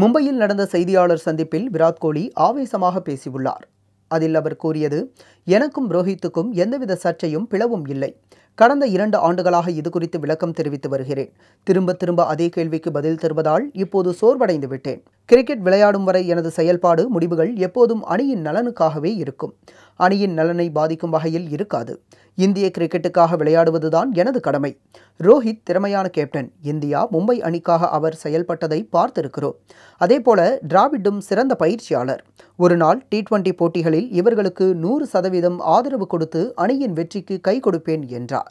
மும்பையில் நடந்த செய்தியாளர் சந்திப்பில் விராட் கோலி ஆவேசமாக பேசியுள்ளார் அதில் அவர் கூறியது எனக்கும் ரோஹித்துக்கும் எந்தவித சர்ச்சையும் பிளவும் இல்லை கடந்த இரண்டு ஆண்டுகளாக இது குறித்து விளக்கம் தெரிவித்து வருகிறேன் திரும்ப திரும்ப அதே கேள்விக்கு பதில் தருவதால் இப்போது சோர்வடைந்து விட்டேன் கிரிக்கெட் விளையாடும் வரை எனது செயல்பாடு முடிவுகள் எப்போதும் அணியின் நலனுக்காகவே இருக்கும் அணியின் நலனை பாதிக்கும் வகையில் இருக்காது இந்திய கிரிக்கெட்டுக்காக விளையாடுவதுதான் எனது கடமை ரோஹித் திறமையான கேப்டன் இந்தியா மும்பை அணிக்காக அவர் செயல்பட்டதை பார்த்திருக்கிறோம் அதேபோல டிராவிடும் சிறந்த பயிற்சியாளர் ஒரு நாள் டி டுவெண்டி போட்டிகளில் இவர்களுக்கு நூறு சதவீதம் ஆதரவு கொடுத்து அணியின் வெற்றிக்கு கை கொடுப்பேன் என்றார்